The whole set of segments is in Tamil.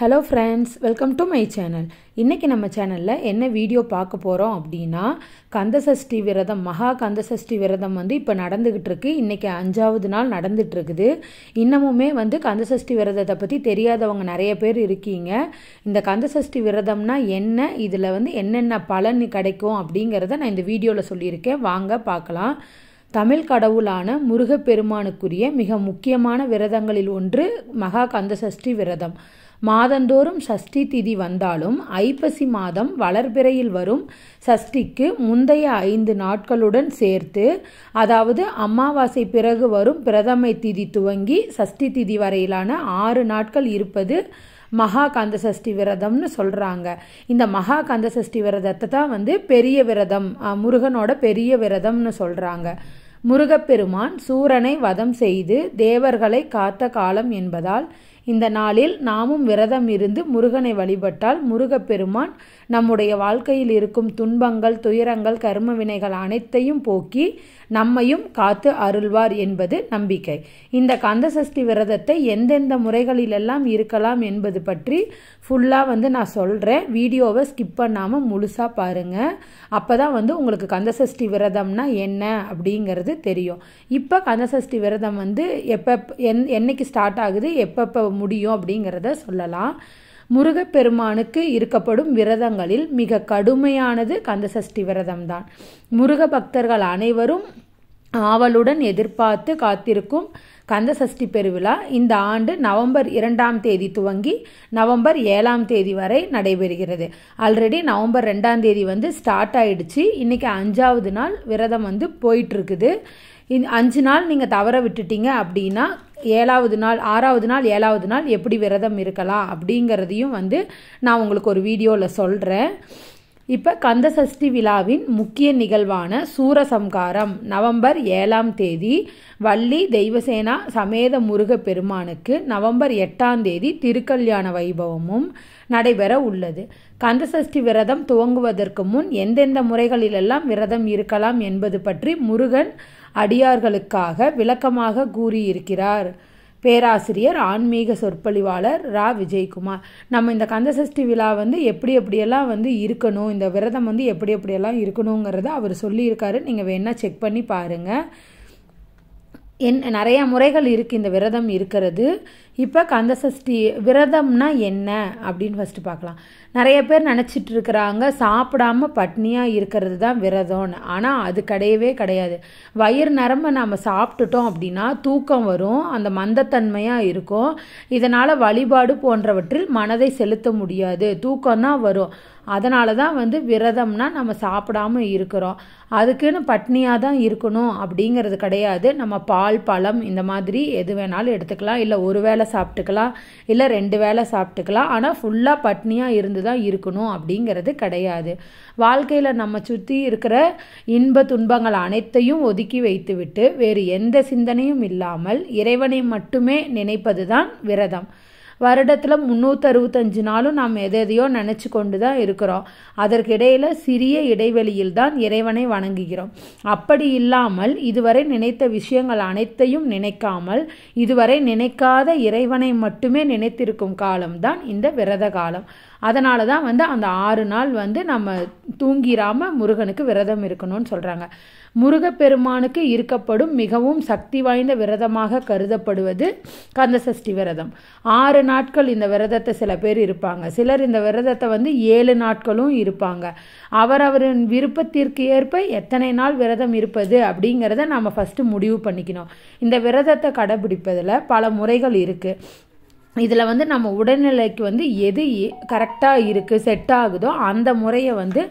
hello friends welcome to my channel இன்றைக்கி நம்ம சேனலில் என்ன வீடியோ பார்க்க போகிறோம் அப்படின்னா கந்தசஷ்டி விரதம் மகா கந்தசஷ்டி விரதம் வந்து இப்போ நடந்துக்கிட்டு இருக்கு இன்றைக்கி அஞ்சாவது நாள் இருக்குது இன்னமுமே வந்து கந்தசஷ்டி விரதத்தை பற்றி தெரியாதவங்க நிறைய பேர் இருக்கீங்க இந்த கந்தசஷ்டி விரதம்னா என்ன இதில் வந்து என்னென்ன பலன் கிடைக்கும் அப்படிங்கிறத நான் இந்த வீடியோவில் சொல்லியிருக்கேன் வாங்க பார்க்கலாம் தமிழ் கடவுளான முருகப்பெருமானுக்குரிய மிக முக்கியமான விரதங்களில் ஒன்று மகா கந்தசஷ்டி விரதம் மாதந்தோறும் சஷ்டி திதி வந்தாலும் ஐப்பசி மாதம் வளர்பிறையில் வரும் சஷ்டிக்கு முந்தைய ஐந்து நாட்களுடன் சேர்த்து அதாவது அமாவாசை பிறகு வரும் பிரதமை திதி துவங்கி சஷ்டி திதி வரையிலான ஆறு நாட்கள் இருப்பது மகா கந்த சஷ்டி விரதம்னு சொல்கிறாங்க இந்த மகா கந்த சஷ்டி விரதத்தை தான் வந்து பெரிய விரதம் முருகனோட பெரிய விரதம்னு சொல்கிறாங்க முருகப்பெருமான் சூரனை வதம் செய்து தேவர்களை காத்த காலம் என்பதால் இந்த நாளில் நாமும் விரதம் இருந்து முருகனை வழிபட்டால் முருகப்பெருமான் நம்முடைய வாழ்க்கையில் இருக்கும் துன்பங்கள் துயரங்கள் கரும வினைகள் அனைத்தையும் போக்கி நம்மையும் காத்து அருள்வார் என்பது நம்பிக்கை இந்த கந்தசஷ்டி விரதத்தை எந்தெந்த முறைகளிலெல்லாம் இருக்கலாம் என்பது பற்றி ஃபுல்லாக வந்து நான் சொல்கிறேன் வீடியோவை ஸ்கிப் பண்ணாமல் முழுசாக பாருங்கள் அப்போ தான் வந்து உங்களுக்கு கந்தசஷ்டி விரதம்னா என்ன அப்படிங்கிறது தெரியும் இப்போ கந்தசஷ்டி விரதம் வந்து எப்போ என் என்னைக்கு ஸ்டார்ட் ஆகுது எப்பப்போ முடியும் அப்படிங்கிறத சொல்லலாம் முருகப்பெருமானுக்கு இருக்கப்படும் விரதங்களில் மிக கடுமையானது கந்தசஷ்டி விரதம்தான் முருக பக்தர்கள் அனைவரும் ஆவலுடன் எதிர்பார்த்து காத்திருக்கும் கந்தசஷ்டி பெருவிழா இந்த ஆண்டு நவம்பர் இரண்டாம் தேதி துவங்கி நவம்பர் ஏழாம் தேதி வரை நடைபெறுகிறது ஆல்ரெடி நவம்பர் ரெண்டாம் தேதி வந்து ஸ்டார்ட் ஆயிடுச்சு இன்றைக்கி அஞ்சாவது நாள் விரதம் வந்து போயிட்டுருக்குது இந் அஞ்சு நாள் நீங்கள் தவற விட்டுட்டீங்க அப்படின்னா ஏழாவது நாள் ஆறாவது நாள் ஏழாவது நாள் எப்படி விரதம் இருக்கலாம் அப்படிங்கிறதையும் வந்து நான் உங்களுக்கு ஒரு வீடியோவில் சொல்கிறேன் இப்போ கந்தசஷ்டி விழாவின் முக்கிய நிகழ்வான சூரசம்காரம் நவம்பர் ஏழாம் தேதி வள்ளி தெய்வசேனா சமேத முருக பெருமானுக்கு நவம்பர் எட்டாம் தேதி திருக்கல்யாண வைபவமும் நடைபெற உள்ளது கந்தசஷ்டி விரதம் துவங்குவதற்கு முன் எந்தெந்த முறைகளிலெல்லாம் விரதம் இருக்கலாம் என்பது பற்றி முருகன் அடியார்களுக்காக விளக்கமாக கூறியிருக்கிறார் பேராசிரியர் ஆன்மீக சொற்பொழிவாளர் ரா விஜயகுமார் நம்ம இந்த கந்தசஷ்டி விழா வந்து எப்படி எப்படியெல்லாம் வந்து இருக்கணும் இந்த விரதம் வந்து எப்படி எப்படியெல்லாம் இருக்கணுங்கிறத அவர் சொல்லியிருக்காரு நீங்கள் வேணால் செக் பண்ணி பாருங்கள் என் நிறையா முறைகள் இருக்குது இந்த விரதம் இருக்கிறது இப்போ கந்தசஷ்டி விரதம்னா என்ன அப்படின்னு ஃபஸ்ட்டு பார்க்கலாம் நிறைய பேர் நினச்சிட்டு இருக்கிறாங்க சாப்பிடாம பட்னியாக இருக்கிறது தான் விரதம்னு ஆனால் அது கிடையவே கிடையாது வயிறு நரம்ப நம்ம சாப்பிட்டுட்டோம் அப்படின்னா தூக்கம் வரும் அந்த மந்தத்தன்மையாக இருக்கும் இதனால் வழிபாடு போன்றவற்றில் மனதை செலுத்த முடியாது தூக்கம் தான் வரும் அதனால தான் வந்து விரதம்னா நம்ம சாப்பிடாம இருக்கிறோம் அதுக்குன்னு பட்னியாக தான் இருக்கணும் அப்படிங்கிறது கிடையாது நம்ம பால் பழம் இந்த மாதிரி எது வேணாலும் எடுத்துக்கலாம் இல்லை ஒருவேளை சாப்பிட்டுக்கலாம் இல்லை ரெண்டு வேளை சாப்பிட்டுக்கலாம் ஆனால் ஃபுல்லாக பட்னியாக இருந்து தான் இருக்கணும் அப்படிங்கிறது கிடையாது வாழ்க்கையில் நம்ம சுற்றி இருக்கிற இன்ப துன்பங்கள் அனைத்தையும் ஒதுக்கி வைத்துவிட்டு வேறு எந்த சிந்தனையும் இல்லாமல் இறைவனை மட்டுமே நினைப்பது தான் விரதம் வருடத்தில் முந்நூற்றறுபத்தஞ்சு நாளும் நாம் எதையோ நினச்சி கொண்டு தான் இருக்கிறோம் அதற்கிடையில் சிறிய இடைவெளியில் தான் இறைவனை வணங்குகிறோம் அப்படி இல்லாமல் இதுவரை நினைத்த விஷயங்கள் அனைத்தையும் நினைக்காமல் இதுவரை நினைக்காத இறைவனை மட்டுமே நினைத்திருக்கும் காலம்தான் இந்த விரத காலம் அதனால தான் வந்து அந்த ஆறு நாள் வந்து நம்ம தூங்கிராம முருகனுக்கு விரதம் இருக்கணும்னு சொல்கிறாங்க முருகப்பெருமானுக்கு இருக்கப்படும் மிகவும் சக்தி வாய்ந்த விரதமாக கருதப்படுவது கந்தசஷ்டி விரதம் ஆறு நாட்கள் இந்த விரதத்தை சில பேர் இருப்பாங்க சிலர் இந்த விரதத்தை வந்து ஏழு நாட்களும் இருப்பாங்க அவரவரின் விருப்பத்திற்கு ஏற்ப எத்தனை நாள் விரதம் இருப்பது அப்படிங்கிறத நாம் ஃபஸ்ட்டு முடிவு பண்ணிக்கணும் இந்த விரதத்தை கடைபிடிப்பதில் பல முறைகள் இருக்குது இதில் வந்து நம்ம உடல்நிலைக்கு வந்து எது கரெக்டாக இருக்குது செட் ஆகுதோ அந்த முறையை வந்து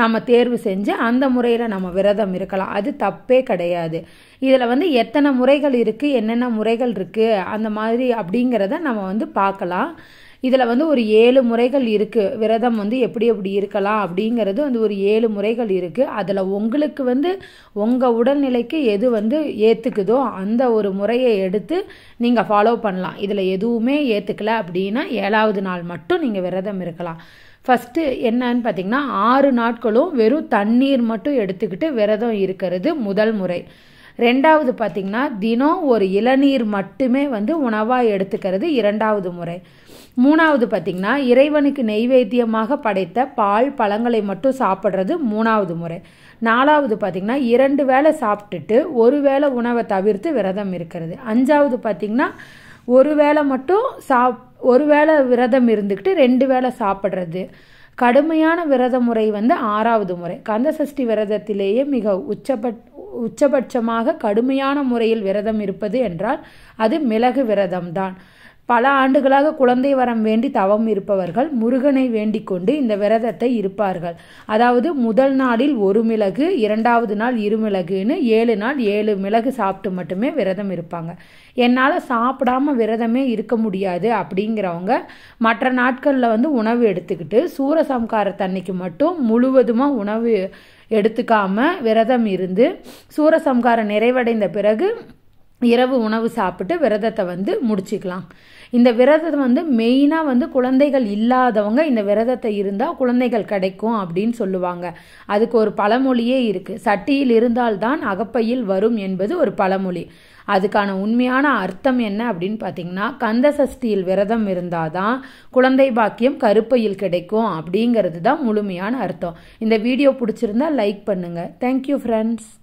நம்ம தேர்வு செஞ்சு அந்த முறையில் நம்ம விரதம் இருக்கலாம் அது தப்பே கிடையாது இதில் வந்து எத்தனை முறைகள் இருக்குது என்னென்ன முறைகள் இருக்குது அந்த மாதிரி அப்படிங்கிறத நம்ம வந்து பார்க்கலாம் இதில் வந்து ஒரு ஏழு முறைகள் இருக்குது விரதம் வந்து எப்படி எப்படி இருக்கலாம் அப்படிங்கிறது வந்து ஒரு ஏழு முறைகள் இருக்குது அதில் உங்களுக்கு வந்து உங்கள் உடல்நிலைக்கு எது வந்து ஏற்றுக்குதோ அந்த ஒரு முறையை எடுத்து நீங்கள் ஃபாலோ பண்ணலாம் இதில் எதுவுமே ஏற்றுக்கல அப்படின்னா ஏழாவது நாள் மட்டும் நீங்கள் விரதம் இருக்கலாம் ஃபஸ்ட்டு என்னன்னு பார்த்தீங்கன்னா ஆறு நாட்களும் வெறும் தண்ணீர் மட்டும் எடுத்துக்கிட்டு விரதம் இருக்கிறது முதல் முறை ரெண்டாவது பார்த்திங்கன்னா தினம் ஒரு இளநீர் மட்டுமே வந்து உணவாக எடுத்துக்கிறது இரண்டாவது முறை மூணாவது பார்த்திங்கன்னா இறைவனுக்கு நெய்வேத்தியமாக படைத்த பால் பழங்களை மட்டும் சாப்பிட்றது மூணாவது முறை நாலாவது பார்த்திங்கன்னா இரண்டு வேளை சாப்பிட்டுட்டு ஒரு வேளை உணவை தவிர்த்து விரதம் இருக்கிறது அஞ்சாவது பார்த்திங்கன்னா ஒரு வேளை மட்டும் சாப் ஒரு வேளை விரதம் இருந்துக்கிட்டு ரெண்டு வேளை சாப்பிட்றது கடுமையான விரத முறை வந்து ஆறாவது முறை கந்தசஷ்டி விரதத்திலேயே மிக உச்சபட் உச்சபட்சமாக கடுமையான முறையில் விரதம் இருப்பது என்றால் அது மிளகு விரதம்தான் பல ஆண்டுகளாக குழந்தை வரம் வேண்டி தவம் இருப்பவர்கள் முருகனை வேண்டிக் கொண்டு இந்த விரதத்தை இருப்பார்கள் அதாவது முதல் நாளில் ஒரு மிளகு இரண்டாவது நாள் இரு மிளகுன்னு ஏழு நாள் ஏழு மிளகு சாப்பிட்டு மட்டுமே விரதம் இருப்பாங்க என்னால் சாப்பிடாம விரதமே இருக்க முடியாது அப்படிங்கிறவங்க மற்ற நாட்களில் வந்து உணவு எடுத்துக்கிட்டு சூரசம்கார தண்ணிக்கு மட்டும் முழுவதுமாக உணவு எடுத்துக்காம விரதம் இருந்து சூரசம்காரம் நிறைவடைந்த பிறகு இரவு உணவு சாப்பிட்டு விரதத்தை வந்து முடிச்சுக்கலாம் இந்த விரதம் வந்து மெயினாக வந்து குழந்தைகள் இல்லாதவங்க இந்த விரதத்தை இருந்தால் குழந்தைகள் கிடைக்கும் அப்படின்னு சொல்லுவாங்க அதுக்கு ஒரு பழமொழியே இருக்குது சட்டியில் இருந்தால்தான் அகப்பையில் வரும் என்பது ஒரு பழமொழி அதுக்கான உண்மையான அர்த்தம் என்ன அப்படின்னு பார்த்தீங்கன்னா கந்த சஷ்டியில் விரதம் இருந்தால் தான் குழந்தை பாக்கியம் கருப்பையில் கிடைக்கும் அப்படிங்கிறது தான் முழுமையான அர்த்தம் இந்த வீடியோ பிடிச்சிருந்தா லைக் பண்ணுங்கள் தேங்க்யூ ஃப்ரெண்ட்ஸ்